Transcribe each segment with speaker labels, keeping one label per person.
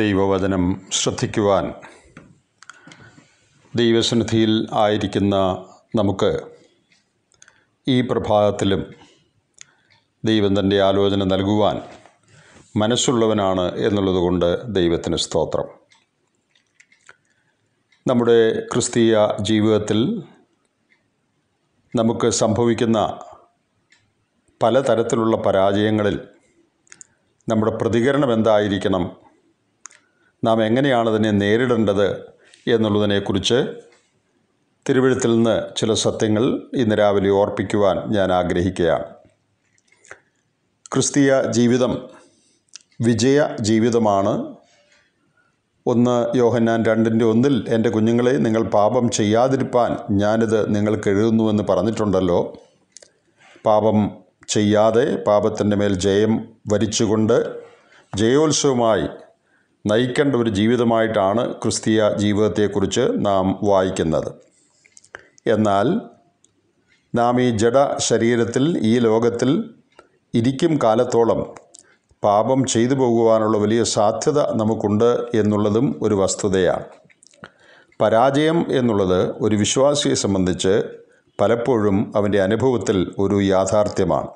Speaker 1: ദൈവവചനം ശ്രദ്ധിക്കുവാൻ ദൈവസന്നിധിയിൽ ആയിരിക്കുന്ന നമുക്ക് ഈ പ്രഭാതത്തിലും ദൈവം തൻ്റെ ആലോചന നൽകുവാൻ മനസ്സുള്ളവനാണ് എന്നുള്ളതുകൊണ്ട് ദൈവത്തിന് സ്തോത്രം നമ്മുടെ ക്രിസ്തീയ ജീവിതത്തിൽ നമുക്ക് സംഭവിക്കുന്ന പലതരത്തിലുള്ള പരാജയങ്ങളിൽ നമ്മുടെ പ്രതികരണം എന്തായിരിക്കണം നാം എങ്ങനെയാണ് അതിനെ നേരിടേണ്ടത് എന്നുള്ളതിനെക്കുറിച്ച് തിരുവഴുത്തിൽ നിന്ന് ചില സത്യങ്ങൾ ഇന്ന് രാവിലെ ഓർപ്പിക്കുവാൻ ഞാൻ ആഗ്രഹിക്കുകയാണ് ക്രിസ്തീയ ജീവിതം വിജയ ജീവിതമാണ് ഒന്ന് യോഹന്നാൻ രണ്ടിൻ്റെ ഒന്നിൽ എൻ്റെ കുഞ്ഞുങ്ങളെ നിങ്ങൾ പാപം ചെയ്യാതിരിപ്പാൻ ഞാനിത് നിങ്ങൾക്ക് എഴുതുന്നുവെന്ന് പറഞ്ഞിട്ടുണ്ടല്ലോ പാപം ചെയ്യാതെ പാപത്തിൻ്റെ മേൽ ജയം വരിച്ചുകൊണ്ട് ജയോത്സവമായി നയിക്കേണ്ട ഒരു ജീവിതമായിട്ടാണ് ക്രിസ്തീയ ജീവിതത്തെക്കുറിച്ച് നാം വായിക്കുന്നത് എന്നാൽ നാം ഈ ജഡ ശരീരത്തിൽ ഈ ലോകത്തിൽ ഇരിക്കും കാലത്തോളം പാപം ചെയ്തു പോകുവാനുള്ള വലിയ സാധ്യത നമുക്കുണ്ട് എന്നുള്ളതും ഒരു വസ്തുതയാണ് പരാജയം എന്നുള്ളത് ഒരു വിശ്വാസിയെ സംബന്ധിച്ച് പലപ്പോഴും അവൻ്റെ അനുഭവത്തിൽ ഒരു യാഥാർത്ഥ്യമാണ്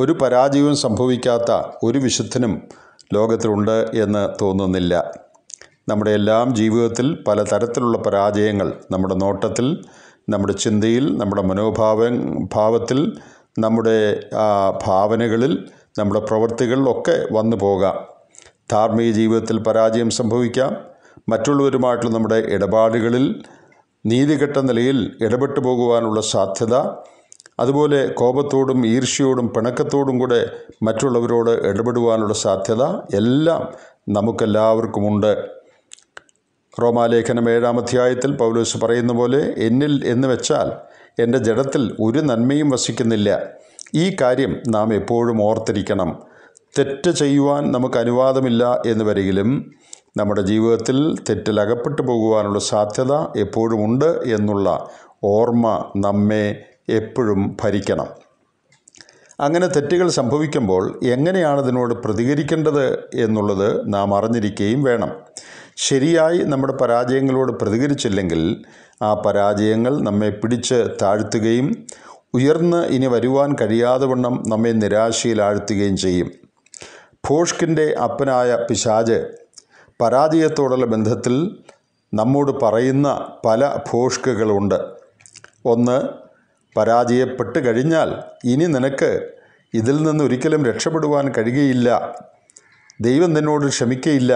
Speaker 1: ഒരു പരാജയവും സംഭവിക്കാത്ത ഒരു വിശുദ്ധനും ലോകത്തിലുണ്ട് എന്ന് തോന്നുന്നില്ല നമ്മുടെ എല്ലാം ജീവിതത്തിൽ പല തരത്തിലുള്ള പരാജയങ്ങൾ നമ്മുടെ നോട്ടത്തിൽ നമ്മുടെ ചിന്തയിൽ നമ്മുടെ മനോഭാവ ഭാവത്തിൽ നമ്മുടെ ഭാവനകളിൽ നമ്മുടെ പ്രവൃത്തികളിലൊക്കെ വന്നു പോകാം ധാർമ്മിക ജീവിതത്തിൽ പരാജയം സംഭവിക്കാം മറ്റുള്ളവരുമായിട്ടുള്ള നമ്മുടെ ഇടപാടുകളിൽ നീതികെട്ട നിലയിൽ ഇടപെട്ടു പോകുവാനുള്ള സാധ്യത അതുപോലെ കോപത്തോടും ഈർഷ്യയോടും പിണക്കത്തോടും കൂടെ മറ്റുള്ളവരോട് ഇടപെടുവാനുള്ള സാധ്യത എല്ലാം നമുക്കെല്ലാവർക്കുമുണ്ട് റോമാലേഖനം ഏഴാം അധ്യായത്തിൽ പൗലോസ് പറയുന്ന പോലെ എന്നിൽ എന്ന് വെച്ചാൽ എൻ്റെ ജഡത്തിൽ ഒരു നന്മയും വസിക്കുന്നില്ല ഈ കാര്യം നാം എപ്പോഴും ഓർത്തിരിക്കണം തെറ്റ് ചെയ്യുവാൻ നമുക്ക് അനുവാദമില്ല എന്ന് വരികിലും നമ്മുടെ ജീവിതത്തിൽ തെറ്റിൽ അകപ്പെട്ടു പോകുവാനുള്ള സാധ്യത എപ്പോഴുമുണ്ട് എന്നുള്ള ഓർമ്മ നമ്മെ എപ്പോഴും ഭരിക്കണം അങ്ങനെ തെറ്റുകൾ സംഭവിക്കുമ്പോൾ എങ്ങനെയാണ് ഇതിനോട് പ്രതികരിക്കേണ്ടത് എന്നുള്ളത് നാം അറിഞ്ഞിരിക്കുകയും വേണം ശരിയായി നമ്മുടെ പരാജയങ്ങളോട് പ്രതികരിച്ചില്ലെങ്കിൽ ആ പരാജയങ്ങൾ നമ്മെ പിടിച്ച് താഴ്ത്തുകയും ഉയർന്ന് ഇനി വരുവാൻ കഴിയാതെ വണ്ണം നമ്മെ നിരാശയിലാഴ്ത്തുകയും ചെയ്യും ഫോഷ്കിൻ്റെ അപ്പനായ പിശാജ് പരാജയത്തോടുള്ള ബന്ധത്തിൽ നമ്മോട് പറയുന്ന പല ഫോഷ്കുകളുണ്ട് ഒന്ന് പരാജയപ്പെട്ട് കഴിഞ്ഞാൽ ഇനി നിനക്ക് ഇതിൽ നിന്ന് ഒരിക്കലും രക്ഷപ്പെടുവാൻ കഴിയുകയില്ല ദൈവം നിന്നോട് ക്ഷമിക്കയില്ല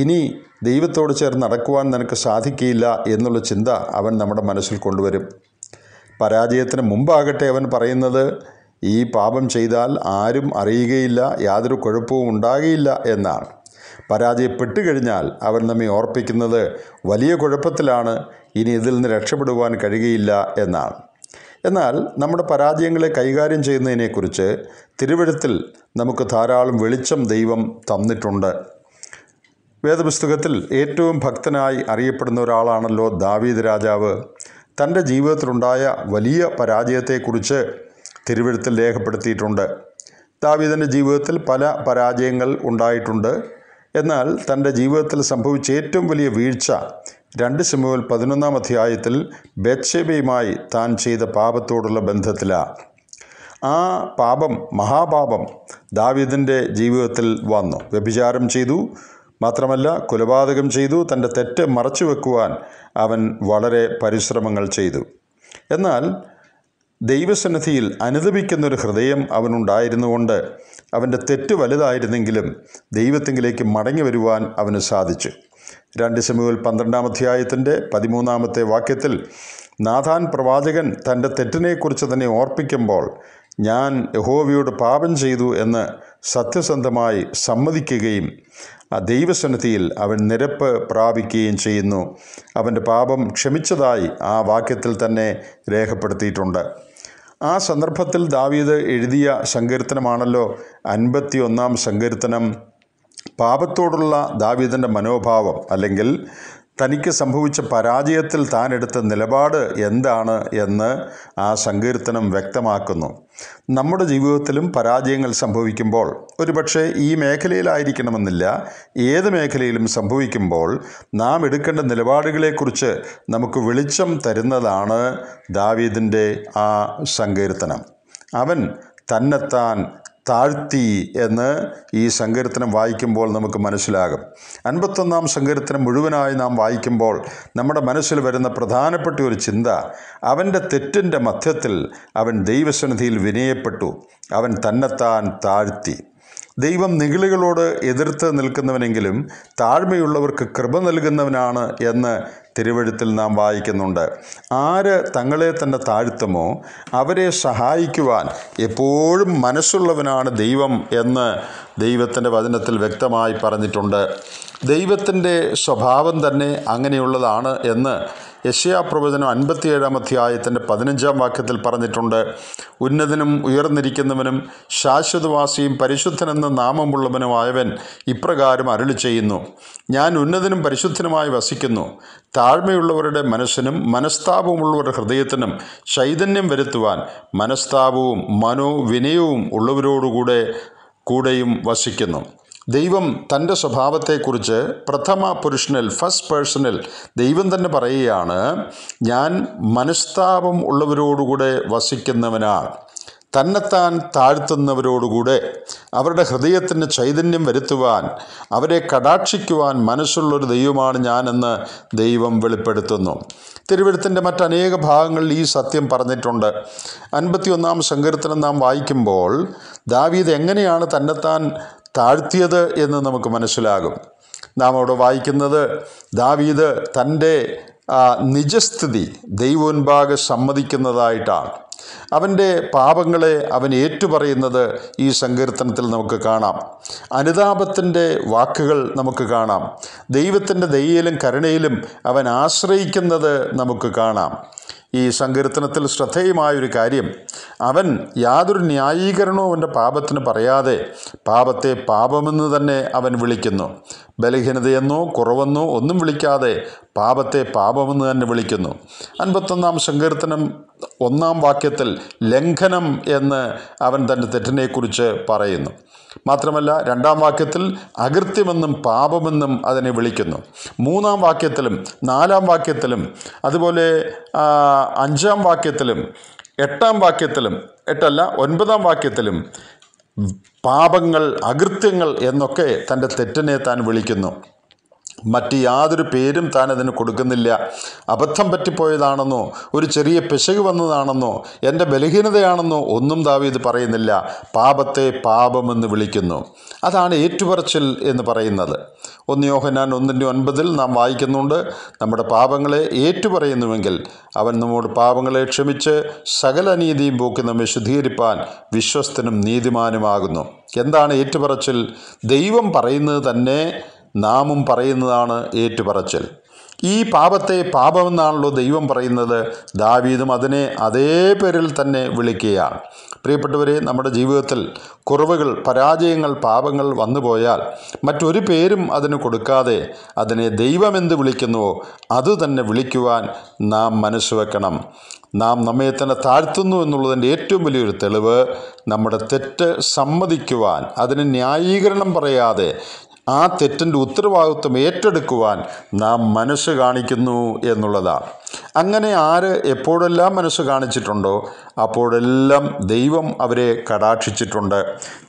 Speaker 1: ഇനി ദൈവത്തോട് ചേർന്ന് നടക്കുവാൻ നിനക്ക് സാധിക്കില്ല എന്നുള്ള ചിന്ത അവൻ നമ്മുടെ മനസ്സിൽ കൊണ്ടുവരും പരാജയത്തിന് മുമ്പാകട്ടെ അവൻ പറയുന്നത് ഈ പാപം ചെയ്താൽ ആരും അറിയുകയില്ല യാതൊരു കുഴപ്പവും ഉണ്ടാകുകയില്ല എന്നാണ് പരാജയപ്പെട്ടു കഴിഞ്ഞാൽ അവൻ നമ്മെ ഓർപ്പിക്കുന്നത് വലിയ കുഴപ്പത്തിലാണ് ഇനി ഇതിൽ നിന്ന് രക്ഷപ്പെടുവാൻ കഴിയുകയില്ല എന്നാണ് എന്നാൽ നമ്മുടെ പരാജയങ്ങളെ കൈകാര്യം ചെയ്യുന്നതിനെക്കുറിച്ച് തിരുവഴുത്തിൽ നമുക്ക് ധാരാളം വെളിച്ചം ദൈവം തന്നിട്ടുണ്ട് വേദപുസ്തകത്തിൽ ഏറ്റവും ഭക്തനായി അറിയപ്പെടുന്ന ഒരാളാണല്ലോ ദാവീദ് രാജാവ് തൻ്റെ ജീവിതത്തിലുണ്ടായ വലിയ പരാജയത്തെക്കുറിച്ച് തിരുവഴുത്തിൽ രേഖപ്പെടുത്തിയിട്ടുണ്ട് ദാവീദിൻ്റെ ജീവിതത്തിൽ പല പരാജയങ്ങൾ ഉണ്ടായിട്ടുണ്ട് എന്നാൽ തൻ്റെ ജീവിതത്തിൽ സംഭവിച്ച ഏറ്റവും വലിയ വീഴ്ച രണ്ട് സിമുവിൽ പതിനൊന്നാം അധ്യായത്തിൽ ബെത്ഷേബയുമായി താൻ ചെയ്ത പാപത്തോടുള്ള ബന്ധത്തിലാണ് ആ പാപം മഹാപാപം ദാവീദിൻ്റെ ജീവിതത്തിൽ വന്നു വ്യഭിചാരം ചെയ്തു മാത്രമല്ല കൊലപാതകം ചെയ്തു തൻ്റെ തെറ്റ് മറച്ചു വെക്കുവാൻ അവൻ വളരെ പരിശ്രമങ്ങൾ ചെയ്തു എന്നാൽ ദൈവസന്നിധിയിൽ അനുദപിക്കുന്നൊരു ഒരു ഹൃദയം അവനുണ്ടായിരുന്നുകൊണ്ട് അവൻ്റെ തെറ്റ് വലുതായിരുന്നെങ്കിലും ദൈവത്തെങ്കിലേക്ക് മടങ്ങി വരുവാൻ അവന് സാധിച്ചു രണ്ട് ശമുവിൽ പന്ത്രണ്ടാം അധ്യായത്തിൻ്റെ പതിമൂന്നാമത്തെ വാക്യത്തിൽ നാഥാൻ പ്രവാചകൻ തൻ്റെ തെറ്റിനെക്കുറിച്ച് തന്നെ ഓർപ്പിക്കുമ്പോൾ ഞാൻ യഹോവയോട് പാപം ചെയ്തു എന്ന് സത്യസന്ധമായി സമ്മതിക്കുകയും ആ ദൈവസന്നിധിയിൽ അവൻ നിരപ്പ് പ്രാപിക്കുകയും ചെയ്യുന്നു അവൻ്റെ പാപം ക്ഷമിച്ചതായി ആ വാക്യത്തിൽ തന്നെ രേഖപ്പെടുത്തിയിട്ടുണ്ട് ആ സന്ദർഭത്തിൽ ദാവീദ് എഴുതിയ സങ്കീർത്തനമാണല്ലോ അൻപത്തി ഒന്നാം സങ്കീർത്തനം പാപത്തോടുള്ള ദാവീദിൻ്റെ മനോഭാവം അല്ലെങ്കിൽ തനിക്ക് സംഭവിച്ച പരാജയത്തിൽ താൻ എടുത്ത നിലപാട് എന്താണ് എന്ന് ആ സങ്കീർത്തനം വ്യക്തമാക്കുന്നു നമ്മുടെ ജീവിതത്തിലും പരാജയങ്ങൾ സംഭവിക്കുമ്പോൾ ഒരുപക്ഷെ ഈ മേഖലയിലായിരിക്കണമെന്നില്ല ഏത് മേഖലയിലും സംഭവിക്കുമ്പോൾ നാം എടുക്കേണ്ട നിലപാടുകളെക്കുറിച്ച് നമുക്ക് വെളിച്ചം തരുന്നതാണ് ദാവീദിൻ്റെ ആ സങ്കീർത്തനം അവൻ തന്നെത്താൻ താഴ്ത്തി എന്ന് ഈ സങ്കീർത്തനം വായിക്കുമ്പോൾ നമുക്ക് മനസ്സിലാകും അൻപത്തൊന്നാം സങ്കീർത്തനം മുഴുവനായി നാം വായിക്കുമ്പോൾ നമ്മുടെ മനസ്സിൽ വരുന്ന പ്രധാനപ്പെട്ട ഒരു ചിന്ത അവൻ്റെ തെറ്റിൻ്റെ മധ്യത്തിൽ അവൻ ദൈവസന്നിധിയിൽ വിനയപ്പെട്ടു അവൻ തന്നെത്താൻ താഴ്ത്തി ദൈവം നിഗളികളോട് എതിർത്ത് നിൽക്കുന്നവനെങ്കിലും താഴ്മയുള്ളവർക്ക് കൃപ നൽകുന്നവനാണ് എന്ന് തിരുവഴുത്തിൽ നാം വായിക്കുന്നുണ്ട് ആര് തങ്ങളെ തന്നെ താഴ്ത്തുമോ അവരെ സഹായിക്കുവാൻ എപ്പോഴും മനസ്സുള്ളവനാണ് ദൈവം എന്ന് ദൈവത്തിൻ്റെ വചനത്തിൽ വ്യക്തമായി പറഞ്ഞിട്ടുണ്ട് ദൈവത്തിൻ്റെ സ്വഭാവം തന്നെ അങ്ങനെയുള്ളതാണ് എന്ന് യശയാ പ്രവചനം അൻപത്തിയേഴാം അധ്യായത്തിൻ്റെ പതിനഞ്ചാം വാക്യത്തിൽ പറഞ്ഞിട്ടുണ്ട് ഉന്നതനും ഉയർന്നിരിക്കുന്നവനും ശാശ്വതവാസിയും പരിശുദ്ധനെന്ന നാമമുള്ളവനുമായവൻ ഇപ്രകാരം അരുളി ചെയ്യുന്നു ഞാൻ ഉന്നതനും പരിശുദ്ധനുമായി വസിക്കുന്നു താഴ്മയുള്ളവരുടെ മനസ്സിനും മനസ്താപമുള്ളവരുടെ ഹൃദയത്തിനും ചൈതന്യം വരുത്തുവാൻ മനസ്താപവും മനോവിനയവും ഉള്ളവരോടുകൂടെ കൂടെയും വസിക്കുന്നു ദൈവം തൻ്റെ സ്വഭാവത്തെക്കുറിച്ച് പ്രഥമ പുരുഷനിൽ ഫസ്റ്റ് പേഴ്സണിൽ ദൈവം തന്നെ പറയുകയാണ് ഞാൻ മനസ്താപം ഉള്ളവരോടുകൂടെ വസിക്കുന്നവനാണ് തന്നെത്താൻ താഴ്ത്തുന്നവരോടുകൂടെ അവരുടെ ഹൃദയത്തിന് ചൈതന്യം വരുത്തുവാൻ അവരെ കടാക്ഷിക്കുവാൻ മനസ്സുള്ളൊരു ദൈവമാണ് ഞാനെന്ന് ദൈവം വെളിപ്പെടുത്തുന്നു തിരുവഴുത്തിൻ്റെ മറ്റനേക ഭാഗങ്ങളിൽ ഈ സത്യം പറഞ്ഞിട്ടുണ്ട് അൻപത്തിയൊന്നാം സങ്കീർത്തനം നാം വായിക്കുമ്പോൾ ദാവീദ് എങ്ങനെയാണ് തന്നെത്താൻ താഴ്ത്തിയത് എന്ന് നമുക്ക് മനസ്സിലാകും നാം അവിടെ വായിക്കുന്നത് ദാവീദ് തൻ്റെ നിജസ്ഥിതി ദൈവോൻപാകെ സമ്മതിക്കുന്നതായിട്ടാണ് അവൻ്റെ പാപങ്ങളെ അവൻ ഏറ്റുപറയുന്നത് ഈ സങ്കീർത്തനത്തിൽ നമുക്ക് കാണാം അനുതാപത്തിൻ്റെ വാക്കുകൾ നമുക്ക് കാണാം ദൈവത്തിൻ്റെ ദയയിലും കരുണയിലും അവൻ ആശ്രയിക്കുന്നത് നമുക്ക് കാണാം ഈ സങ്കീർത്തനത്തിൽ ശ്രദ്ധേയമായൊരു കാര്യം അവൻ യാതൊരു ന്യായീകരണവും അവൻ്റെ പാപത്തിന് പറയാതെ പാപത്തെ പാപമെന്ന് തന്നെ അവൻ വിളിക്കുന്നു ബലഹീനതയെന്നോ കുറവെന്നോ ഒന്നും വിളിക്കാതെ പാപത്തെ പാപമെന്ന് തന്നെ വിളിക്കുന്നു അൻപത്തൊന്നാം സങ്കീർത്തനം ഒന്നാം വാക്യത്തിൽ ലംഘനം എന്ന് അവൻ തൻ്റെ തെറ്റിനെക്കുറിച്ച് പറയുന്നു മാത്രമല്ല രണ്ടാം വാക്യത്തിൽ അകൃത്യമെന്നും പാപമെന്നും അതിനെ വിളിക്കുന്നു മൂന്നാം വാക്യത്തിലും നാലാം വാക്യത്തിലും അതുപോലെ അഞ്ചാം വാക്യത്തിലും എട്ടാം വാക്യത്തിലും എട്ടല്ല ഒൻപതാം വാക്യത്തിലും പാപങ്ങൾ അകൃത്യങ്ങൾ എന്നൊക്കെ തൻ്റെ തെറ്റിനെ താൻ വിളിക്കുന്നു മറ്റ് യാതൊരു പേരും താൻ അതിന് കൊടുക്കുന്നില്ല അബദ്ധം പറ്റിപ്പോയതാണെന്നോ ഒരു ചെറിയ പിശക് വന്നതാണെന്നോ എൻ്റെ ബലഹീനതയാണെന്നോ ഒന്നും ദാവീദ് പറയുന്നില്ല പാപത്തെ പാപമെന്ന് വിളിക്കുന്നു അതാണ് ഏറ്റുപറച്ചിൽ എന്ന് പറയുന്നത് ഒന്ന് ഞാൻ ഒന്നിൻ്റെ ഒൻപതിൽ നാം വായിക്കുന്നുണ്ട് നമ്മുടെ പാപങ്ങളെ ഏറ്റുപറയുന്നുവെങ്കിൽ അവൻ നമ്മുടെ പാപങ്ങളെ ക്ഷമിച്ച് സകല നീതിയും പോക്കി നമ്മെ ശുദ്ധീകരിപ്പാൻ വിശ്വസ്തനും നീതിമാനുമാകുന്നു എന്താണ് ഏറ്റുപറച്ചിൽ ദൈവം പറയുന്നത് തന്നെ നാമും പറയുന്നതാണ് ഏറ്റുപറച്ചൽ ഈ പാപത്തെ പാപമെന്നാണല്ലോ ദൈവം പറയുന്നത് ദാവീദും അതിനെ അതേ പേരിൽ തന്നെ വിളിക്കുകയാണ് പ്രിയപ്പെട്ടവരെ നമ്മുടെ ജീവിതത്തിൽ കുറവുകൾ പരാജയങ്ങൾ പാപങ്ങൾ വന്നുപോയാൽ മറ്റൊരു പേരും അതിന് കൊടുക്കാതെ അതിനെ ദൈവമെന്ത് വിളിക്കുന്നുവോ അത് തന്നെ വിളിക്കുവാൻ നാം മനസ്സ് വെക്കണം നാം നമ്മെ തന്നെ താഴ്ത്തുന്നു എന്നുള്ളതിൻ്റെ ഏറ്റവും വലിയൊരു തെളിവ് നമ്മുടെ തെറ്റ് സമ്മതിക്കുവാൻ അതിന് ന്യായീകരണം പറയാതെ ആ തെറ്റിൻ്റെ ഉത്തരവാദിത്വം ഏറ്റെടുക്കുവാൻ നാം മനസ്സ് കാണിക്കുന്നു എന്നുള്ളതാണ് അങ്ങനെ ആര് എപ്പോഴെല്ലാം മനസ്സ് കാണിച്ചിട്ടുണ്ടോ അപ്പോഴെല്ലാം ദൈവം അവരെ കടാക്ഷിച്ചിട്ടുണ്ട്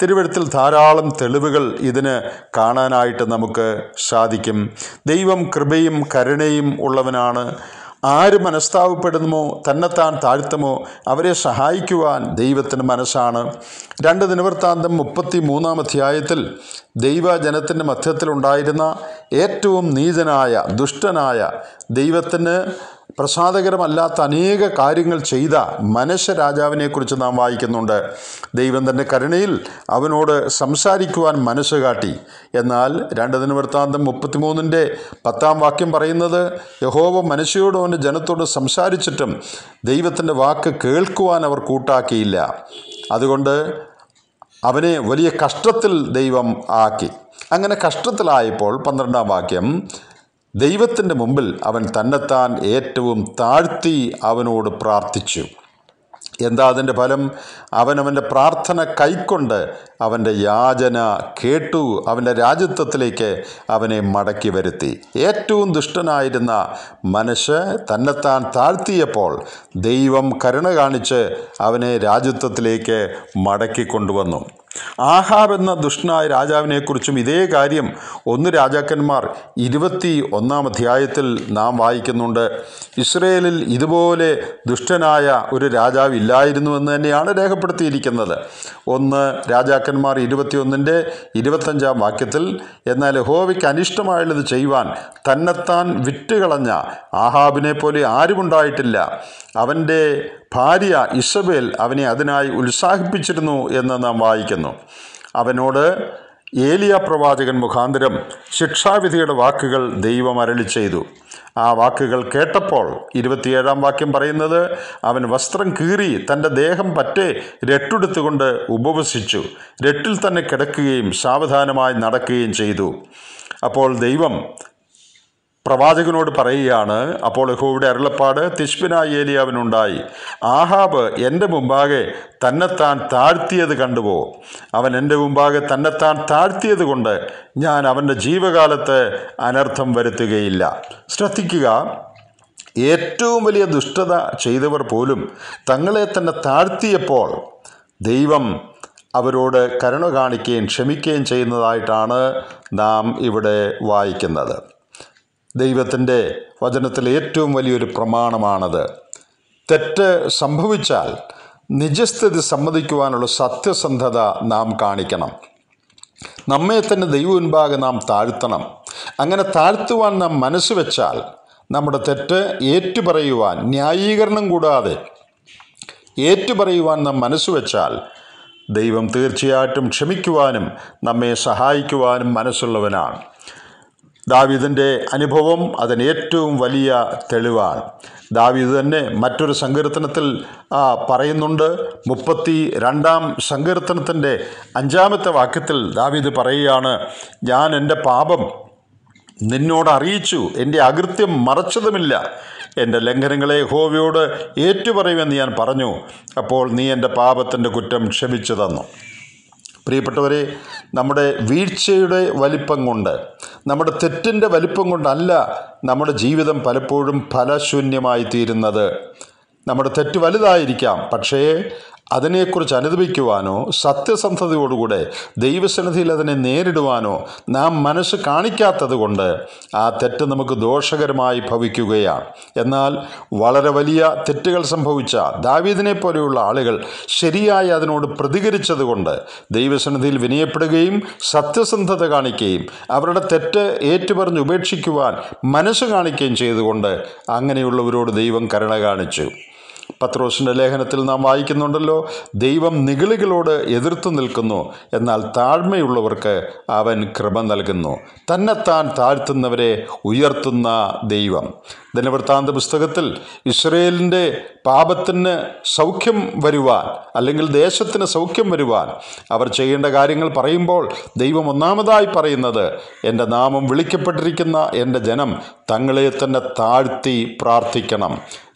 Speaker 1: തിരുവഴുത്തിൽ ധാരാളം തെളിവുകൾ ഇതിന് കാണാനായിട്ട് നമുക്ക് സാധിക്കും ദൈവം കൃപയും കരുണയും ഉള്ളവനാണ് ആര് മനസ്താവപ്പെടുന്നുമോ തന്നെത്താൻ താഴ്ത്തുമോ അവരെ സഹായിക്കുവാൻ ദൈവത്തിന് മനസ്സാണ് രണ്ട് ദിനവൃത്താന്തം മുപ്പത്തി മൂന്നാം അധ്യായത്തിൽ ദൈവജനത്തിൻ്റെ മധ്യത്തിലുണ്ടായിരുന്ന ഏറ്റവും നീചനായ ദുഷ്ടനായ ദൈവത്തിന് പ്രസാദകരമല്ലാത്ത അനേക കാര്യങ്ങൾ ചെയ്ത മനുഷ്യരാജാവിനെക്കുറിച്ച് നാം വായിക്കുന്നുണ്ട് ദൈവം തൻ്റെ കരുണയിൽ അവനോട് സംസാരിക്കുവാൻ മനസ്സ് കാട്ടി എന്നാൽ രണ്ട് ദിന വൃത്താന്തം മുപ്പത്തിമൂന്നിൻ്റെ പത്താം വാക്യം പറയുന്നത് യഹോവ മനുഷ്യയോട് അവൻ്റെ ജനത്തോട് സംസാരിച്ചിട്ടും ദൈവത്തിൻ്റെ വാക്ക് കേൾക്കുവാൻ അവർ കൂട്ടാക്കിയില്ല അതുകൊണ്ട് അവനെ വലിയ കഷ്ടത്തിൽ ദൈവം ആക്കി അങ്ങനെ കഷ്ടത്തിലായപ്പോൾ പന്ത്രണ്ടാം വാക്യം ദൈവത്തിൻ്റെ മുമ്പിൽ അവൻ തന്നെത്താൻ ഏറ്റവും താഴ്ത്തി അവനോട് പ്രാർത്ഥിച്ചു എന്താ അതിൻ്റെ ഫലം അവനവൻ്റെ പ്രാർത്ഥന കൈക്കൊണ്ട് അവൻ്റെ യാചന കേട്ടു അവൻ്റെ രാജ്യത്വത്തിലേക്ക് അവനെ മടക്കി വരുത്തി ഏറ്റവും ദുഷ്ടനായിരുന്ന മനുഷ്യ തന്നെത്താൻ താഴ്ത്തിയപ്പോൾ ദൈവം കരുണ കാണിച്ച് അവനെ രാജ്യത്വത്തിലേക്ക് മടക്കി കൊണ്ടുവന്നു ആഹാബ് എന്ന ദുഷ്ടനായ രാജാവിനെക്കുറിച്ചും ഇതേ കാര്യം ഒന്ന് രാജാക്കന്മാർ ഇരുപത്തി ഒന്നാം അധ്യായത്തിൽ നാം വായിക്കുന്നുണ്ട് ഇസ്രയേലിൽ ഇതുപോലെ ദുഷ്ടനായ ഒരു രാജാവ് ഇല്ലായിരുന്നു എന്ന് തന്നെയാണ് രേഖപ്പെടുത്തിയിരിക്കുന്നത് ഒന്ന് രാജാക്കന്മാർ ഇരുപത്തിയൊന്നിൻ്റെ ഇരുപത്തഞ്ചാം വാക്യത്തിൽ എന്നാൽ ഹോവയ്ക്ക് അനിഷ്ടമായുള്ളത് ചെയ്യുവാൻ തന്നെത്താൻ വിറ്റുകളഞ്ഞ ആഹാബിനെ പോലെ ആരുമുണ്ടായിട്ടില്ല അവൻ്റെ ഭാര്യ ഇസബേൽ അവനെ അതിനായി ഉത്സാഹിപ്പിച്ചിരുന്നു എന്ന് നാം വായിക്കുന്നു അവനോട് ഏലിയ പ്രവാചകൻ മുഖാന്തരം ശിക്ഷാവിധിയുടെ വാക്കുകൾ ദൈവം അരളി ചെയ്തു ആ വാക്കുകൾ കേട്ടപ്പോൾ ഇരുപത്തിയേഴാം വാക്യം പറയുന്നത് അവൻ വസ്ത്രം കീറി തൻ്റെ ദേഹം പറ്റെ രട്ടെടുത്തുകൊണ്ട് ഉപവസിച്ചു രട്ടിൽ തന്നെ കിടക്കുകയും സാവധാനമായി നടക്കുകയും ചെയ്തു അപ്പോൾ ദൈവം പ്രവാചകനോട് പറയുകയാണ് അപ്പോൾ യഹോയുടെ അരുളപ്പാട് തിഷ്പിനായി ഏലിയാവിനുണ്ടായി ആഹാബ് എൻ്റെ മുമ്പാകെ തന്നെത്താൻ താഴ്ത്തിയത് കണ്ടുപോ അവൻ എൻ്റെ മുമ്പാകെ തന്നെത്താൻ താഴ്ത്തിയത് കൊണ്ട് ഞാൻ അവൻ്റെ ജീവകാലത്ത് അനർത്ഥം വരുത്തുകയില്ല ശ്രദ്ധിക്കുക ഏറ്റവും വലിയ ദുഷ്ടത ചെയ്തവർ പോലും തങ്ങളെ തന്നെ താഴ്ത്തിയപ്പോൾ ദൈവം അവരോട് കരുണ കാണിക്കുകയും ക്ഷമിക്കുകയും ചെയ്യുന്നതായിട്ടാണ് നാം ഇവിടെ വായിക്കുന്നത് ദൈവത്തിൻ്റെ വചനത്തിൽ ഏറ്റവും വലിയൊരു പ്രമാണമാണത് തെറ്റ് സംഭവിച്ചാൽ നിജസ്ഥിതി സമ്മതിക്കുവാനുള്ള സത്യസന്ധത നാം കാണിക്കണം നമ്മെ തന്നെ ദൈവമുൻപാകെ നാം താഴ്ത്തണം അങ്ങനെ താഴ്ത്തുവാൻ നാം മനസ്സ് വെച്ചാൽ നമ്മുടെ തെറ്റ് ഏറ്റുപറയുവാൻ ന്യായീകരണം കൂടാതെ ഏറ്റുപറയുവാൻ നാം മനസ്സ് വെച്ചാൽ ദൈവം തീർച്ചയായിട്ടും ക്ഷമിക്കുവാനും നമ്മെ സഹായിക്കുവാനും മനസ്സുള്ളവനാണ് ദാവിദിൻ്റെ അനുഭവം അതിന് ഏറ്റവും വലിയ തെളിവാണ് ദാവീദ് തന്നെ മറ്റൊരു സങ്കീർത്തനത്തിൽ പറയുന്നുണ്ട് മുപ്പത്തി രണ്ടാം സങ്കീർത്തനത്തിൻ്റെ അഞ്ചാമത്തെ വാക്യത്തിൽ ദാവീദ് പറയുകയാണ് ഞാൻ എൻ്റെ പാപം നിന്നോട് അറിയിച്ചു എൻ്റെ അകൃത്യം മറച്ചതുമില്ല എൻ്റെ ലംഘനങ്ങളെ ഹോവിയോട് ഏറ്റുപറയുമെന്ന് ഞാൻ പറഞ്ഞു അപ്പോൾ നീ എൻ്റെ പാപത്തിൻ്റെ കുറ്റം ക്ഷമിച്ചു തന്നു പ്രിയപ്പെട്ടവരെ നമ്മുടെ വീഴ്ചയുടെ വലിപ്പം കൊണ്ട് നമ്മുടെ തെറ്റിൻ്റെ വലിപ്പം കൊണ്ടല്ല നമ്മുടെ ജീവിതം പലപ്പോഴും ഫലശൂന്യമായി തീരുന്നത് നമ്മുടെ തെറ്റ് വലുതായിരിക്കാം പക്ഷേ അതിനെക്കുറിച്ച് അനുദപിക്കുവാനോ സത്യസന്ധതയോടുകൂടെ ദൈവസന്നിധിയിൽ അതിനെ നേരിടുവാനോ നാം മനസ്സ് കാണിക്കാത്തത് കൊണ്ട് ആ തെറ്റ് നമുക്ക് ദോഷകരമായി ഭവിക്കുകയാണ് എന്നാൽ വളരെ വലിയ തെറ്റുകൾ സംഭവിച്ച ദാവീദിനെ പോലെയുള്ള ആളുകൾ ശരിയായി അതിനോട് പ്രതികരിച്ചതുകൊണ്ട് ദൈവസന്നിധിയിൽ വിനയപ്പെടുകയും സത്യസന്ധത കാണിക്കുകയും അവരുടെ തെറ്റ് ഏറ്റുപറഞ്ഞ് ഉപേക്ഷിക്കുവാൻ മനസ്സ് കാണിക്കുകയും ചെയ്തുകൊണ്ട് അങ്ങനെയുള്ളവരോട് ദൈവം കരുണ കാണിച്ചു പത്രോസിൻ്റെ ലേഖനത്തിൽ നാം വായിക്കുന്നുണ്ടല്ലോ ദൈവം നിഗളികളോട് എതിർത്തു നിൽക്കുന്നു എന്നാൽ താഴ്മയുള്ളവർക്ക് അവൻ കൃപ നൽകുന്നു തന്നെത്താൻ താഴ്ത്തുന്നവരെ ഉയർത്തുന്ന ദൈവം ദിനവൃത്താന്ത പുസ്തകത്തിൽ ഇസ്രയേലിൻ്റെ പാപത്തിന് സൗഖ്യം വരുവാൻ അല്ലെങ്കിൽ ദേശത്തിന് സൗഖ്യം വരുവാൻ അവർ ചെയ്യേണ്ട കാര്യങ്ങൾ പറയുമ്പോൾ ദൈവം ഒന്നാമതായി പറയുന്നത് എൻ്റെ നാമം വിളിക്കപ്പെട്ടിരിക്കുന്ന എൻ്റെ ജനം തങ്ങളെ തന്നെ താഴ്ത്തി പ്രാർത്ഥിക്കണം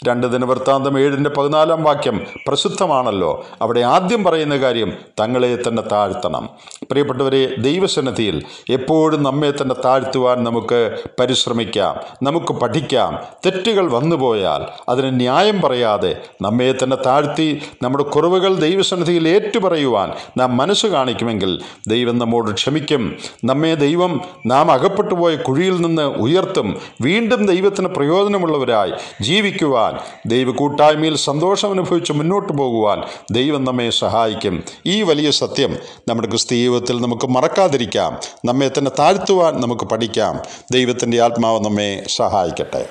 Speaker 1: രണ്ട് ദിന വൃത്താന്തം ഏഴിൻ്റെ പതിനാലാം വാക്യം പ്രസിദ്ധമാണല്ലോ അവിടെ ആദ്യം പറയുന്ന കാര്യം തങ്ങളെ തന്നെ താഴ്ത്തണം പ്രിയപ്പെട്ടവരെ ദൈവസന്നിധിയിൽ എപ്പോഴും നമ്മെ തന്നെ താഴ്ത്തുവാൻ നമുക്ക് പരിശ്രമിക്കാം നമുക്ക് പഠിക്കാം തെറ്റുകൾ വന്നുപോയാൽ അതിന് ന്യായം പറയാതെ നമ്മെ തന്നെ താഴ്ത്തി നമ്മുടെ കുറവുകൾ ദൈവസന്നിധിയിൽ ഏറ്റുപറയുവാൻ നാം മനസ്സ് കാണിക്കുമെങ്കിൽ ദൈവം നമ്മോട് ക്ഷമിക്കും നമ്മെ ദൈവം നാം അകപ്പെട്ടു പോയ കുഴിയിൽ നിന്ന് ഉയർത്തും വീണ്ടും ദൈവത്തിന് പ്രയോജനമുള്ളവരായി ജീവിക്കുവാൻ ദൈവകൂട്ടായ്മയിൽ ദൈവ കൂട്ടായ്മയിൽ സന്തോഷം അനുഭവിച്ച് മുന്നോട്ട് പോകുവാൻ ദൈവം നമ്മെ സഹായിക്കും ഈ വലിയ സത്യം നമ്മുടെ ക്രിസ്തീയ ജീവിതത്തിൽ നമുക്ക് മറക്കാതിരിക്കാം നമ്മെ തന്നെ താഴ്ത്തുവാൻ നമുക്ക് പഠിക്കാം ദൈവത്തിൻ്റെ ആത്മാവ് നമ്മെ സഹായിക്കട്ടെ